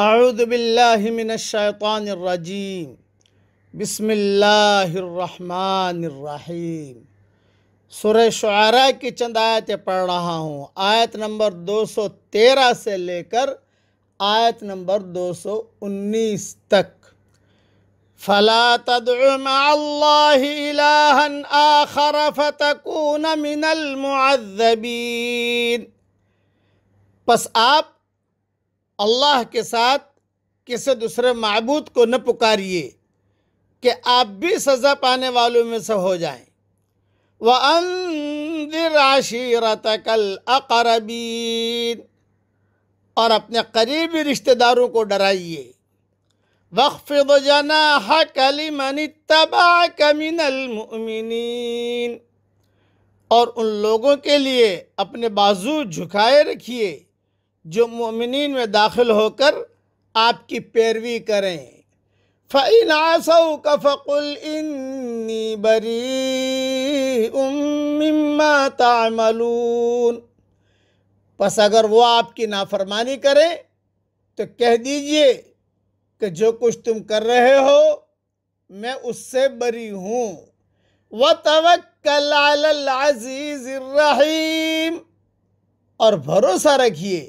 आउदबिल्लिमिनशैतानरजीम बसमीम सुर शुरा की चंद आयतें पढ़ रहा हूँ आयत नंबर 213 से लेकर आयत नंबर 219 तक फला तदमाल्लाहन आखर फ़तकून मिनल मुआज़बीन बस आप अल्लाह के साथ किसी दूसरे मबूद को न पुकारिए कि आप भी सज़ा पाने वालों में से हो जाएं व अंदिराशीरत कल अकरबीन और अपने करीबी रिश्तेदारों को डराइए वक्फ़ जना मनी तबा कमिनमिन और उन लोगों के लिए अपने बाजू झुकाए रखिए जो ममिन में दाखिल होकर आपकी पैरवी करें फ़ैन आसौ का फ़कुल इन्नी बरी उमलून बस अगर वो आपकी नाफरमानी करें तो कह दीजिए कि जो कुछ तुम कर रहे हो मैं उससे बरी हूँ व तवक्ल अजीज़ रहीम और भरोसा रखिए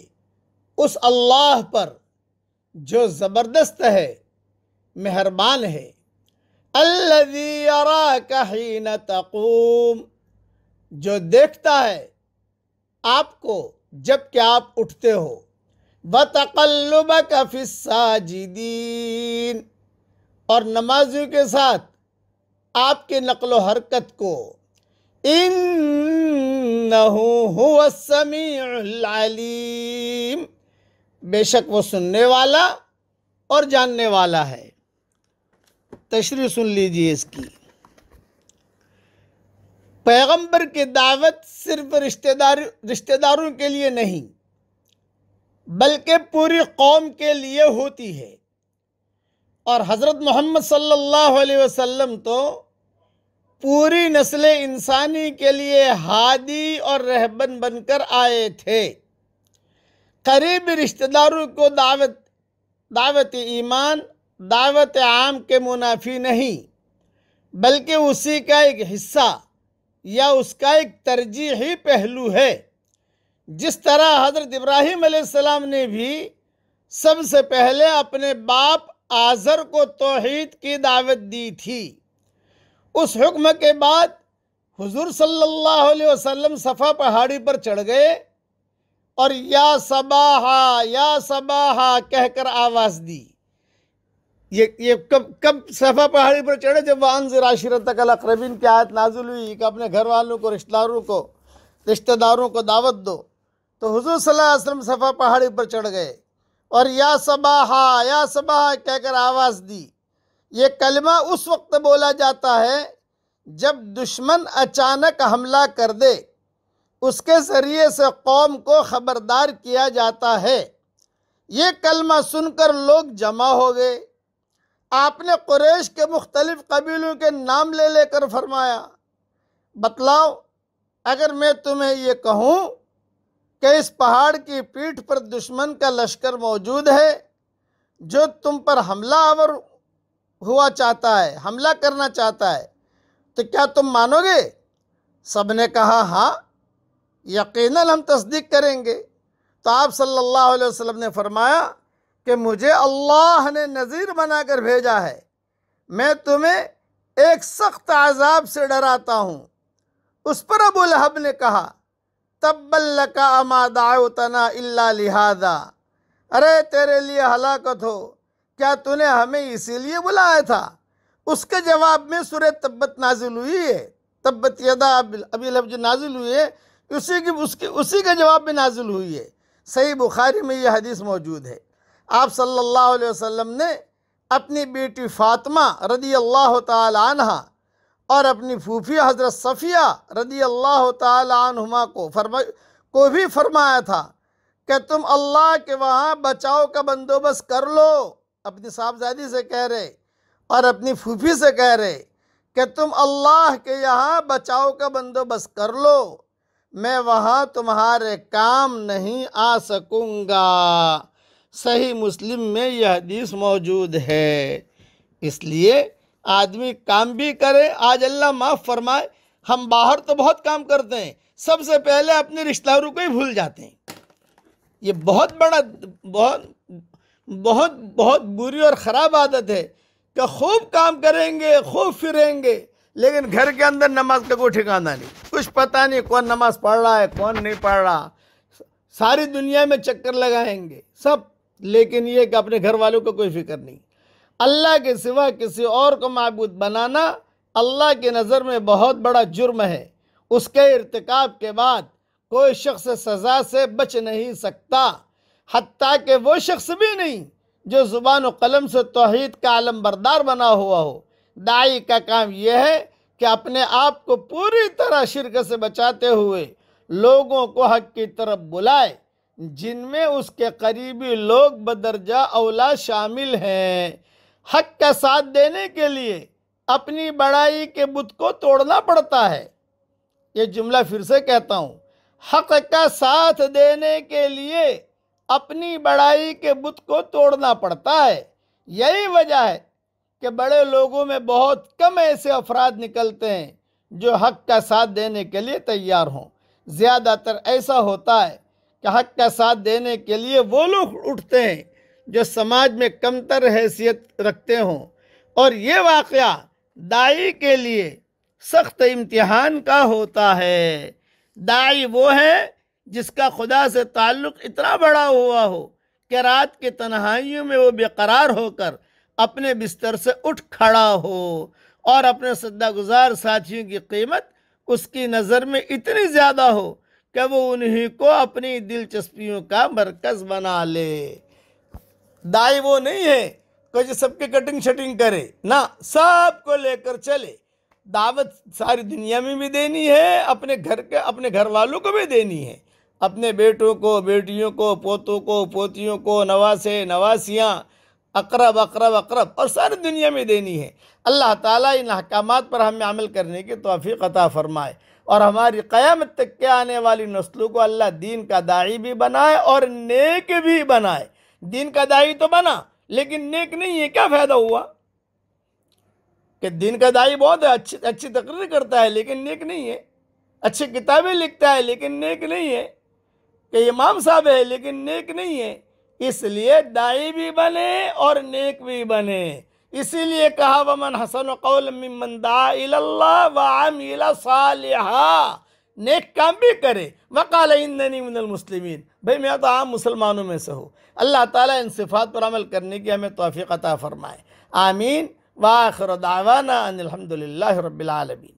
उस अल्लाह पर जो ज़बरदस्त है मेहरबान है अल्लारा कहन तकूम जो देखता है आपको जब कि आप उठते हो व तकल्लुब कफ़िसाजिदीन और नमाजियों के साथ आपके नकल हरकत को इन नमी बेशक वो सुनने वाला और जानने वाला है तशरी सुन लीजिए इसकी पैगंबर की दावत सिर्फ रिश्तेदार रिश्तेदारों के लिए नहीं बल्कि पूरी कौम के लिए होती है और हज़रत मोहम्मद सल्लल्लाहु अलैहि वसल्लम तो पूरी नस्ल इंसानी के लिए हादी और रहबन बनकर आए थे करीबी रिश्तेदारों को दावत दावत ईमान दावत आम के मुनाफी नहीं बल्कि उसी का एक हिस्सा या उसका एक तरजीही पहलू है जिस तरह हज़रत इब्राहिम ने भी सबसे पहले अपने बाप आज़र को तोहद की दावत दी थी उस हुक्म के बाद हुजूर सल्लल्लाहु अलैहि वसल्लम सफ़ा पहाड़ी पर चढ़ गए और या सबाहा या सबाहा कहकर आवाज़ दी ये ये कब कब सफ़ा पहाड़ी पर चढ़े जब वन राशिरत कल की आयत नाजुल हुई कि अपने घर वालों को रिश्तेदारों को रिश्तेदारों को दावत दो तो हुजूर सल्लल्लाहु अलैहि वसल्लम सफ़ा पहाड़ी पर चढ़ गए और या सबाहा या सबाहा कहकर आवाज़ दी ये कलमा उस वक्त बोला जाता है जब दुश्मन अचानक हमला कर दे उसके ज़रिए से कौम को ख़बरदार किया जाता है ये कलमा सुनकर लोग जमा हो गए आपने कुरेश के मुख्तलिफ़ कबीलों के नाम ले लेकर फरमाया बतलाओ अगर मैं तुम्हें ये कहूँ कि इस पहाड़ की पीठ पर दुश्मन का लश्कर मौजूद है जो तुम पर हमला आवर हुआ चाहता है हमला करना चाहता है तो क्या तुम मानोगे सब ने कहा हाँ यकीन हम तस्दीक करेंगे तो आप सल्लल्लाहु अलैहि वसल्लम ने फरमाया कि मुझे अल्लाह ने नज़ीर बनाकर भेजा है मैं तुम्हें एक सख्त आज़ाब से डराता हूँ उस पर अबू लहब ने कहा तब्बल का अमादातना इल्ला लिहाजा अरे तेरे लिए हलाकत हो क्या तूने हमें इसीलिए बुलाया था उसके जवाब में सुर तब्बत नाजिल हुई है तब्बत यदा अभी लफ्ज नाजिल हुई है उसी की उसकी उसी के जवाब में नाजिल हुई है सही बुखारी में यह हदीस मौजूद है आप सल्लल्लाहु अलैहि वसल्लम ने अपनी बेटी फ़ातिमा रदी अल्लाह तहा और अपनी फूफी हज़रत सफ़िया रदी अल्लाह तुमा को फरमा को भी फरमाया था कि तुम अल्लाह के वहाँ बचाओ का बंदोबस्त कर लो अपनी साहबजादी से कह रहे और अपनी फूफी से कह रहे कि तुम अल्लाह के यहाँ बचाओ का बंदोबस्त कर लो मैं वहाँ तुम्हारे काम नहीं आ सकूँगा सही मुस्लिम में यह हदीस मौजूद है इसलिए आदमी काम भी करे आज अल्लाह माफ़ फरमाए हम बाहर तो बहुत काम करते हैं सबसे पहले अपने रिश्तेदारों को ही भूल जाते हैं ये बहुत बड़ा बहुत बहुत बहुत बुरी और ख़राब आदत है कि खूब काम करेंगे खूब फिरेंगे लेकिन घर के अंदर नमाज का कोई ठिकाना नहीं कुछ पता नहीं कौन नमाज पढ़ रहा है कौन नहीं पढ़ रहा सारी दुनिया में चक्कर लगाएंगे सब लेकिन ये कि अपने घर वालों को कोई फिक्र नहीं अल्लाह के सिवा किसी और को मबूद बनाना अल्लाह की नज़र में बहुत बड़ा जुर्म है उसके इरतकब के बाद कोई शख्स सज़ा से बच नहीं सकता हती कि वो शख्स भी नहीं जो ज़ुबान कलम से तोहद का आलम बरदार बना हुआ हो दाई का काम यह है कि अपने आप को पूरी तरह शिरक से बचाते हुए लोगों को हक की तरफ बुलाए जिनमें उसके करीबी लोग बदरजा औला शामिल हैं हक का साथ देने के लिए अपनी बड़ाई के बुत को तोड़ना पड़ता है ये जुमला फिर से कहता हूँ हक का साथ देने के लिए अपनी बड़ाई के बुत को तोड़ना पड़ता है यही वजह है कि बड़े लोगों में बहुत कम ऐसे अफराद निकलते हैं जो हक का साथ देने के लिए तैयार हों ज़्यादातर ऐसा होता है कि हक का साथ देने के लिए वो लोग उठते हैं जो समाज में कमतर हैसियत रखते हों और ये वाक़ दाई के लिए सख्त इम्तहान का होता है दाई वो है जिसका खुदा से ताल्लुक़ इतना बड़ा हुआ हो कि रात के तन्हाइयों में वो बेकरार होकर अपने बिस्तर से उठ खड़ा हो और अपने सद्दागुजार साथियों की कीमत उसकी नज़र में इतनी ज़्यादा हो कि वो उन्हीं को अपनी दिलचस्पियों का मरकज बना ले दाई वो नहीं है कि सबके कटिंग शटिंग करे ना सबको लेकर चले दावत सारी दुनिया में भी देनी है अपने घर के अपने घर वालों को भी देनी है अपने बेटों को बेटियों को पोतों को पोतियों को नवासे नवासियाँ अकरब अकरब अकरब और सारी दुनिया में देनी है अल्लाह ताला इन अहकाम पर हमें अमल करने की तोफ़ी अता फ़रमाए और हमारी क़यामत तक के आने वाली नस्लों को अल्लाह दीन का दाई भी बनाए और नेक भी बनाए दीन का दाई तो बना लेकिन नेक नहीं है क्या फ़ायदा हुआ कि दीन का दाई बहुत है अच्छी अच्छी तकरीर करता है लेकिन नेक नहीं है अच्छी किताबें लिखता है लेकिन नेक नहीं है कि इमाम साहब है लेकिन नेक नहीं है इसलिए दाई भी बने और नेक भी बने इसीलिए कहा वमन हसन कौल मंदा दाला नेक काम भी करे वकाल इंदनी भाई मैं तो आम मुसलमानों में से हूँ अल्लाह ताला इन सिफात पर अमल करने की हमें तोफ़ी अता फ़रमाए आमीन वाखर दावाना अनिलहमदिल्ला रबीआलमीन